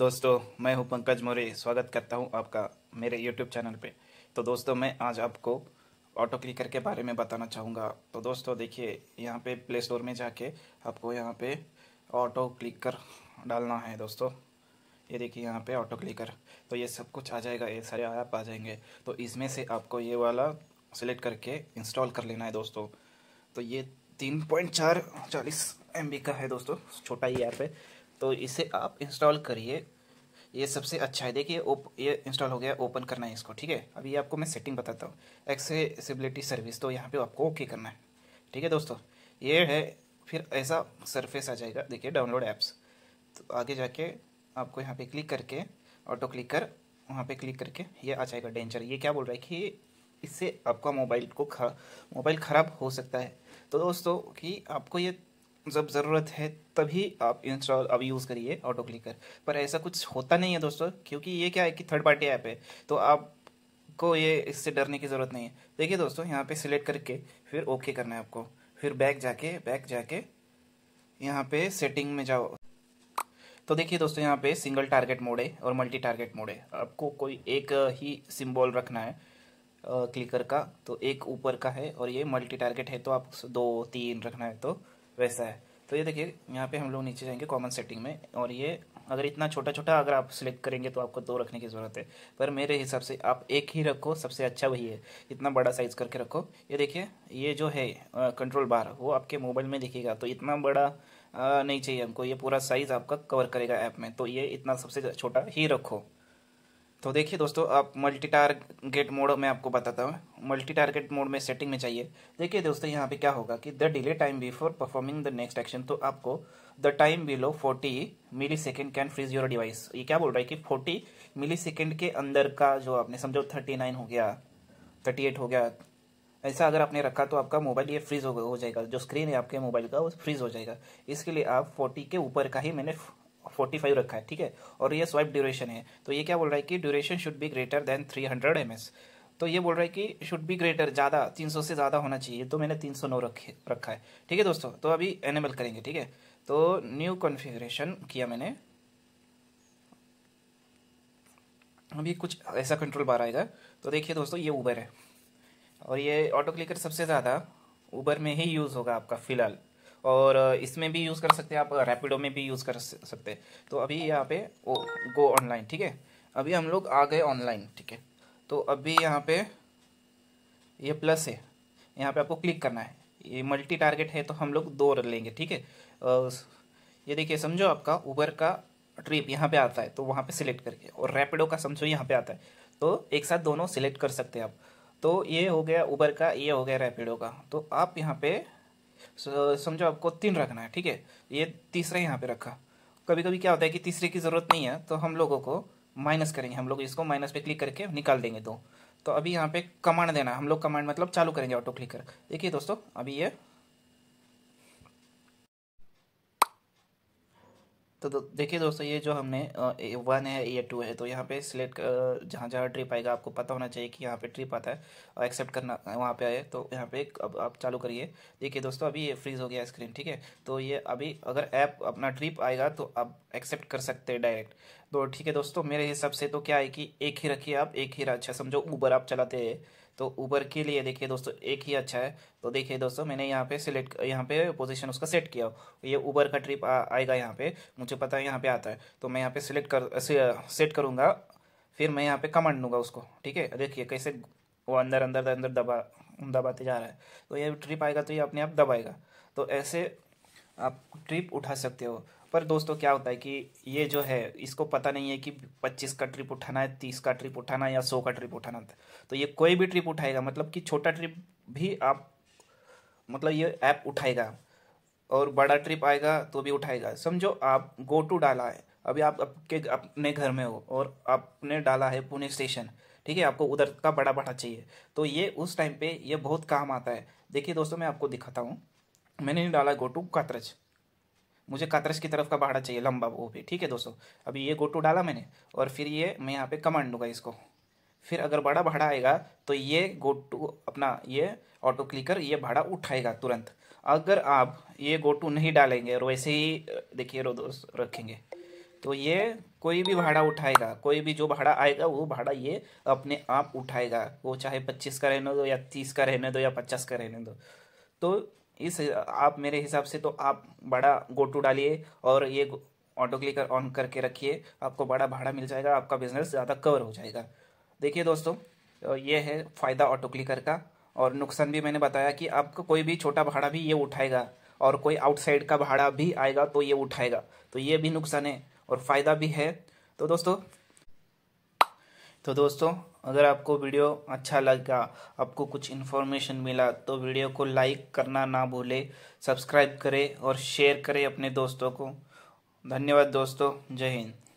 दोस्तों मैं हूं पंकज मौर्य स्वागत करता हूं आपका मेरे यूट्यूब चैनल पे तो दोस्तों मैं आज आपको ऑटो क्लिकर के बारे में बताना चाहूँगा तो दोस्तों देखिए यहाँ पे प्ले स्टोर में जाके आपको यहाँ पे ऑटो क्लिकर डालना है दोस्तों ये देखिए यहाँ पे ऑटो क्लिकर तो ये सब कुछ आ जाएगा ये सारे ऐप आ जाएंगे तो इसमें से आपको ये वाला सिलेक्ट करके इंस्टॉल कर लेना है दोस्तों तो ये तीन पॉइंट चार चालीस एम का है दोस्तों छोटा ही ऐप है तो इसे आप इंस्टॉल करिए ये सबसे अच्छा है देखिए ओप ये इंस्टॉल हो गया ओपन करना है इसको ठीक है अभी आपको मैं सेटिंग बताता हूँ एक्सेसिबिलिटी सर्विस तो यहाँ पे आपको ओके करना है ठीक है दोस्तों ये है फिर ऐसा सरफेस आ जाएगा देखिए डाउनलोड ऐप्स तो आगे जाके आपको यहाँ पे क्लिक करके ऑटो क्लिक कर वहाँ पे क्लिक करके ये आ जाएगा डेंजर ये क्या बोल रहा है कि इससे आपका मोबाइल को खा मोबाइल ख़राब हो सकता है तो दोस्तों कि आपको ये जब ज़रूरत है तभी आप इंस्टॉल अब यूज़ करिए ऑटो क्लिकर पर ऐसा कुछ होता नहीं है दोस्तों क्योंकि ये क्या है कि थर्ड पार्टी ऐप है तो आपको ये इससे डरने की ज़रूरत नहीं है देखिए दोस्तों यहाँ पे सिलेक्ट करके फिर ओके करना है आपको फिर बैक जाके बैक जाके यहाँ पे सेटिंग में जाओ तो देखिए दोस्तों यहाँ पे सिंगल टारगेट मोड है और मल्टी टारगेट मोड है आपको कोई एक ही सिंबल रखना है क्लिकर का तो एक ऊपर का है और ये मल्टी टारगेट है तो आप दो तीन रखना है तो वैसा है तो ये देखिए यहाँ पे हम लोग नीचे जाएंगे कॉमन सेटिंग में और ये अगर इतना छोटा छोटा अगर आप सिलेक्ट करेंगे तो आपको दो रखने की ज़रूरत है पर मेरे हिसाब से आप एक ही रखो सबसे अच्छा वही है इतना बड़ा साइज़ करके रखो ये देखिए ये जो है कंट्रोल बार वो आपके मोबाइल में दिखेगा तो इतना बड़ा आ, नहीं चाहिए हमको ये पूरा साइज़ आपका कवर करेगा ऐप में तो ये इतना सबसे छोटा ही रखो तो देखिए दोस्तों आप मल्टी टारगेट मोड में आपको बताता हूँ मल्टी टारगेट मोड में सेटिंग में चाहिए देखिए दोस्तों यहाँ पे क्या होगा कि the delay time before performing the next action तो आपको the time below 40 millisecond can freeze your device ये क्या बोल रहा है कि 40 मिली सेकेंड के अंदर का जो आपने समझो 39 हो गया 38 हो गया ऐसा अगर आपने रखा तो आपका मोबाइल ये फ्रीज हो, जाएगा जो स्क्रीन है आपके मोबाइल का वो फ्रीज हो जाएगा इसके लिए आप 40 के ऊपर का ही मैंने फोर्टी फाइव रखा है ठीक है और ये स्वाइप ड्यूरेशन है तो ये क्या बोल रहा है कि duration should be greater than three hundred M S तो ये बोल रहा है कि शुड बी ग्रेटर ज़्यादा तीन सौ से ज़्यादा होना चाहिए तो मैंने तीन सौ नौ रखे रखा है ठीक है दोस्तों तो अभी एनेबल करेंगे ठीक है तो न्यू कॉन्फ़िगरेशन किया मैंने अभी कुछ ऐसा कंट्रोल बार आएगा तो देखिए दोस्तों ये ऊबर है और ये ऑटो क्लिकर सबसे ज़्यादा ऊबर में ही यूज़ होगा आपका फ़िलहाल और इसमें भी यूज़ कर सकते हैं आप रैपिडो में भी यूज़ कर सकते हैं तो अभी यहाँ पे ओ गो ऑनलाइन ठीक है अभी हम लोग आ गए ऑनलाइन ठीक है तो अभी यहाँ पे ये प्लस है यहाँ पे आपको क्लिक करना है ये मल्टी टारगेट है तो हम लोग दो लेंगे ठीक है ये देखिए समझो आपका ऊबर का ट्रिप यहाँ पर आता है तो वहाँ पर सिलेक्ट करके और रैपिडो का समझो यहाँ पर आता है तो एक साथ दोनों सिलेक्ट कर सकते हैं आप तो ये हो गया उबर का ये हो गया रैपिडो का तो आप यहाँ पे समझो आपको तीन रखना है ठीक है ये तीसरा यहाँ पे रखा कभी कभी क्या होता है कि तीसरे की ज़रूरत नहीं है तो हम लोगों को माइनस करेंगे हम लोग इसको माइनस पे क्लिक करके निकाल देंगे दो तो।, तो अभी यहाँ पे कमांड देना हम लोग कमांड मतलब चालू करेंगे ऑटो क्लिक कर देखिए दोस्तों अभी ये तो, देखिए दोस्तों ये जो हमने वन है ये टू है तो यहाँ पे सिलेक्ट जहाँ जहाँ ट्रिप आएगा आपको पता होना चाहिए कि यहाँ पे ट्रिप आता है और एक्सेप्ट करना वहाँ पे आए तो यहाँ पे अब आप चालू करिए देखिए दोस्तों अभी ये फ्रीज़ हो गया स्क्रीन ठीक है तो ये अभी अगर ऐप अपना ट्रिप आएगा तो आप एक्सेप्ट कर सकते हैं डायरेक्ट तो ठीक है दोस्तों मेरे हिसाब से तो क्या है कि एक ही रखिए आप एक ही अच्छा समझो ऊबर आप चलाते हैं तो ऊबर के लिए देखिए दोस्तों एक ही अच्छा है तो देखिए दोस्तों मैंने यहाँ पे सिलेक्ट यहाँ पे पोजीशन उसका सेट किया ये ऊबर का ट्रिप आ, आएगा यहाँ पे मुझे पता है यहाँ पे आता है तो मैं यहाँ पे सिलेक्ट कर से, सेट करूँगा फिर मैं यहाँ पे कमांड दूंगा उसको ठीक है देखिए कैसे वो अंदर अंदर अंदर दबा दबाते जा रहा है तो ये ट्रिप आएगा तो ये अपने आप दबाएगा तो ऐसे आप ट्रिप उठा सकते हो पर दोस्तों क्या होता है कि ये जो है इसको पता नहीं है कि पच्चीस का ट्रिप उठाना है तीस का ट्रिप उठाना है या सौ का ट्रिप उठाना है तो ये कोई भी ट्रिप उठाएगा मतलब कि छोटा ट्रिप भी आप मतलब ये ऐप उठाएगा और बड़ा ट्रिप आएगा तो भी उठाएगा समझो आप गो टू डाला है अभी आप आपके अपने घर में हो और आपने डाला है पुणे स्टेशन ठीक है आपको उधर का बड़ा बड़ा चाहिए तो ये उस टाइम पे ये बहुत काम आता है देखिए दोस्तों मैं आपको दिखाता हूँ मैंने डाला गो टू कातरज मुझे कातरस की तरफ का भाड़ा चाहिए लंबा वो भी ठीक है दोस्तों अभी ये गोटू डाला मैंने और फिर ये मैं यहाँ पे कमांड दूंगा इसको फिर अगर बड़ा भाड़ा आएगा तो ये गोटू अपना ये ऑटो क्लिकर ये भाड़ा उठाएगा तुरंत अगर आप ये गोटू नहीं डालेंगे और वैसे ही देखिए रखेंगे तो ये कोई भी भाड़ा उठाएगा कोई भी जो भाड़ा आएगा वो भाड़ा ये अपने आप उठाएगा वो चाहे पच्चीस का रहने दो या तीस का रहने दो या पचास का रहने दो तो इस आप मेरे हिसाब से तो आप बड़ा गोटू डालिए और ये ऑटो क्लिकर ऑन करके रखिए आपको बड़ा भाड़ा मिल जाएगा आपका बिजनेस ज़्यादा कवर हो जाएगा देखिए दोस्तों ये है फ़ायदा ऑटो क्लिकर का और नुकसान भी मैंने बताया कि आपको कोई भी छोटा भाड़ा भी ये उठाएगा और कोई आउटसाइड का भाड़ा भी आएगा तो ये उठाएगा तो ये भी नुकसान है और फ़ायदा भी है तो दोस्तों तो दोस्तों अगर आपको वीडियो अच्छा लगा आपको कुछ इन्फॉर्मेशन मिला तो वीडियो को लाइक करना ना भूले सब्सक्राइब करें और शेयर करें अपने दोस्तों को धन्यवाद दोस्तों जय हिंद